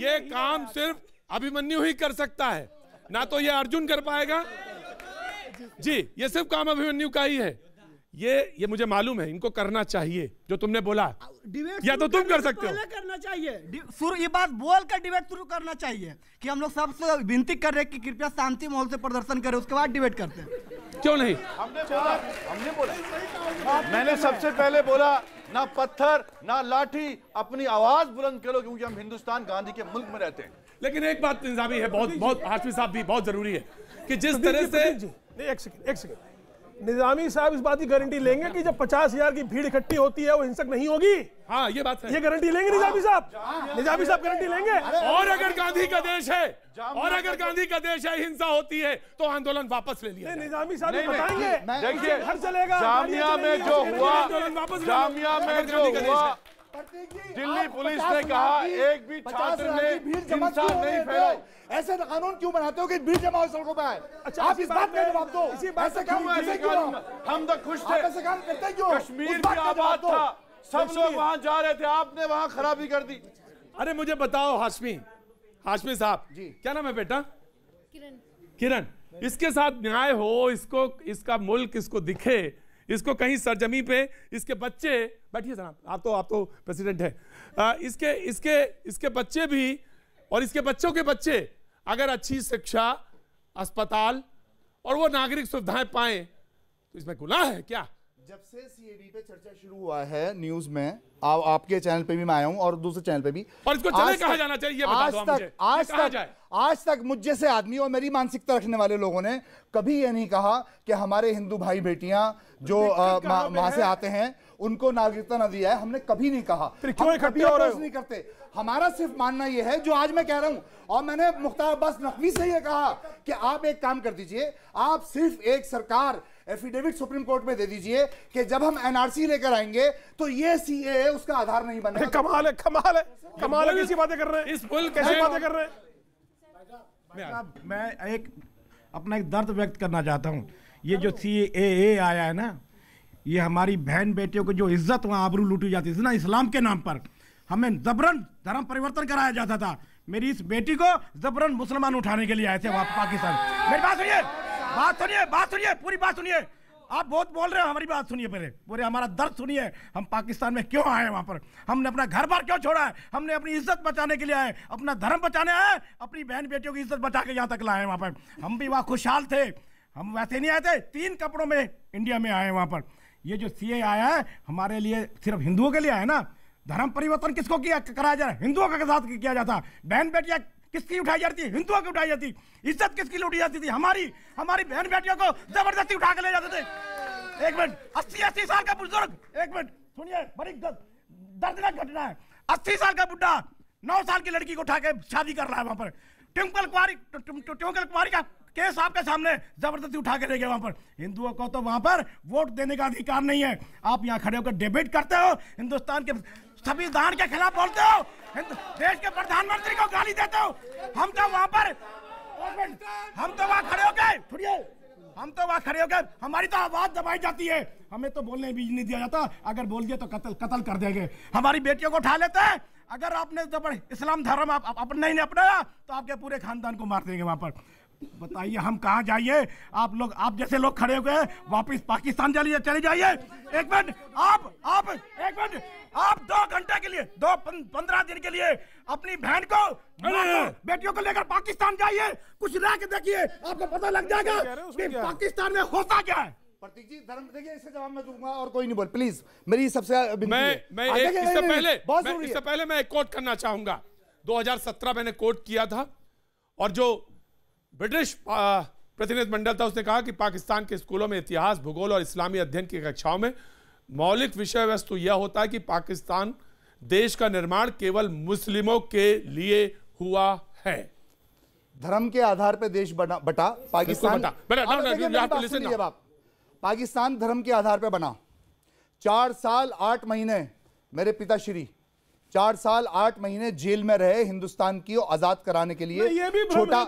ये काम सिर्फ अभिमन्यु ही कर सकता है ना तो ये अर्जुन कर पाएगा जी ये सिर्फ काम अभिमन्यु का ही है ये ये मुझे मालूम है इनको करना चाहिए जो तुमने बोला या तो तुम कर सकते हो करना चाहिए शुरू ये बात बोल कर डिबेट शुरू करना चाहिए कि हम लोग सबसे विनती कर रहे हैं कि कृपया शांति माहौल से प्रदर्शन करें उसके बाद डिबेट करते हैं क्यों नहीं हमने बोला हमने बोला मैंने सबसे पहले बोला ना पत्थर ना लाठी अपनी आवाज बुलंद करो क्योंकि हम हिंदुस्तान गांधी के मुल्क में रहते हैं लेकिन एक बात है बहुत बहुत हाशमी साहब भी बहुत जरूरी है कि जिस तरह से एक सेकंड एक सेकंड निजामी साहब इस बात की गारंटी लेंगे कि जब पचास हजार की भीड़ इकट्ठी होती है वो हिंसक नहीं होगी हाँ ये बात है ये गारंटी लेंगे निजामी साहब निजामी साहब गारंटी लेंगे और अगर गांधी का देश है और अगर गांधी का देश है हिंसा होती है तो आंदोलन वापस ले लिया निजामी साहब बताएंगे देखिए घर चलेगा जामिया में जो हुआ जामिया में जो हुआ दिल्ली पुलिस ने कहा एक भी छात्र ने हिंसा नहीं फैलाई ऐसे तो कानून क्यों बनाते हो कि भीड़ जमा हो सड़कों पर आए अच्छा आप इस बात का जवाब दो इसी बात से तो क्यों ऐसे क्यों हम तो खुश थे ऐसे काम करते क्यों कश्मीर भी आबाद था सब लोग वहां जा रहे थे आपने वहां खराबी कर दी अरे मुझे बताओ हाशमी हाशमी साहब क्या नाम है बेटा किरण किरण इसके साथ न्याय हो इसको इसका मुल्क इसको दिखे इसको कहीं सरजमी पे इसके बच्चे बैठिए जनाब आप तो आप तो प्रेसिडेंट है आ, इसके इसके इसके बच्चे भी और इसके बच्चों के बच्चे अगर अच्छी शिक्षा अस्पताल और वो नागरिक सुविधाएं पाए तो इसमें गुनाह है क्या जब से सीएबी पे चर्चा शुरू हुआ है न्यूज में आ, आपके चैनल पे भी मैं आया हूँ और दूसरे चैनल पे भी और इसको चले कहा जाना चाहिए बता आज तक मुझे। आज तक आज तक मुझ जैसे आदमी और मेरी मानसिकता रखने वाले लोगों ने कभी ये नहीं कहा कि हमारे हिंदू भाई बेटियां जो वहां से आते हैं उनको नागरिकता ना दिया है हमने कभी नहीं कहा क्यों इकट्ठे हो नहीं करते हमारा सिर्फ मानना यह है जो आज मैं कह रहा हूं और मैंने मुख्तार अब्बास नकवी से यह कहा कि आप एक काम कर दीजिए आप सिर्फ एक सरकार एफिडेविट सुप्रीम कोर्ट में दे दीजिए कि जब हम एनआरसी लेकर आएंगे तो ये सी उसका आधार नहीं बनेगा कमाल है कमाल है कमाल है कैसी बातें कर रहे हैं इस बुल कैसी बातें कर रहे हैं मैं एक अपना एक दर्द व्यक्त करना चाहता हूँ ये जो सी ए आया है ना ये हमारी बहन बेटियों को जो इज्जत वहाँ आबरू लूटी जाती थी ना इस्लाम के नाम पर हमें जबरन धर्म परिवर्तन कराया जाता था मेरी इस बेटी को जबरन मुसलमान उठाने के लिए आए थे वहाँ पाकिस्तान मेरे पास सुनिए बात सुनिए बात सुनिए पूरी बात सुनिए आप बहुत बोल रहे हो हमारी बात सुनिए पहले बोले हमारा दर्द सुनिए हम पाकिस्तान में क्यों आए वहाँ पर हमने अपना घर बार क्यों छोड़ा है हमने अपनी इज्जत बचाने के लिए आए अपना धर्म बचाने आए अपनी बहन बेटियों की इज्जत बचा के यहाँ तक लाए वहाँ पर हम भी वहाँ खुशहाल थे हम वैसे नहीं आए थे तीन कपड़ों में इंडिया में आए वहाँ पर ये जो सी आया है हमारे लिए सिर्फ हिंदुओं के लिए आया ना धर्म परिवर्तन किसको किया कराया जा रहा है हिंदुओं के साथ किया जाता बहन बेटियाँ किसकी उठाई जाती है हिंदुओं की उठाई जाती इज्जत किसकी लूटी जाती थी हमारी हमारी बहन बेटियों को जबरदस्ती उठा के ले जाते थे एक मिनट अस्सी अस्सी साल का बुजुर्ग एक मिनट सुनिए बड़ी दर्दनाक घटना है अस्सी साल का बुढ़ा नौ साल की लड़की को उठा के शादी कर रहा है वहां पर ट्विंकल कुमारी ट्विंकल कुमारी का केस आपके सामने जबरदस्ती उठा के ले गया वहां पर हिंदुओं को तो वहां पर वोट देने का अधिकार नहीं है आप यहाँ खड़े होकर डिबेट करते हो हिंदुस्तान के संविधान के खिलाफ बोलते हो देश के प्रधानमंत्री को गाली देते हो हम तो वहाँ पर हम तो वहाँ खड़े हो गए हम तो वहाँ खड़े हो गए हमारी तो आवाज दबाई जाती है हमें तो बोलने भी नहीं दिया जाता अगर बोल दिया तो कत्ल कत्ल कर देंगे हमारी बेटियों को उठा लेते हैं अगर आपने इस्लाम धर्म आप, अपना ही नहीं अपनाया तो आपके पूरे खानदान को मार देंगे वहाँ पर बताइए हम कहाँ जाइए आप लोग आप जैसे लोग खड़े हो गए वापस पाकिस्तान जाइए चले जाइए एक मिनट आप आप एक मिनट आप दो घंटे के लिए दो पंद्रह दिन के लिए अपनी बहन को बेटियों को लेकर पाकिस्तान जाइए कुछ रह के देखिए आपको पता लग जाएगा कि पाकिस्तान में होता क्या है प्रतीक जी धर्म देखिए इससे जवाब मैं दूंगा और कोई नहीं बोल प्लीज मेरी सबसे मैं मैं एक इससे पहले बहुत इससे पहले मैं एक कोट करना चाहूंगा 2017 मैंने कोर्ट किया था और जो ब्रिटिश प्रतिनिधिमंडल था उसने कहा कि पाकिस्तान के स्कूलों में इतिहास भूगोल और इस्लामी अध्ययन की कक्षाओं में मौलिक विषय वस्तु यह होता है कि पाकिस्तान देश का निर्माण केवल मुस्लिमों के लिए हुआ है धर्म के आधार पर देश बना बटा पाकिस्तान पाकिस्तान धर्म के आधार पर बना चार साल आठ महीने मेरे पिता श्री चार साल आठ महीने जेल में रहे हिंदुस्तान की आजाद कराने के लिए छोटा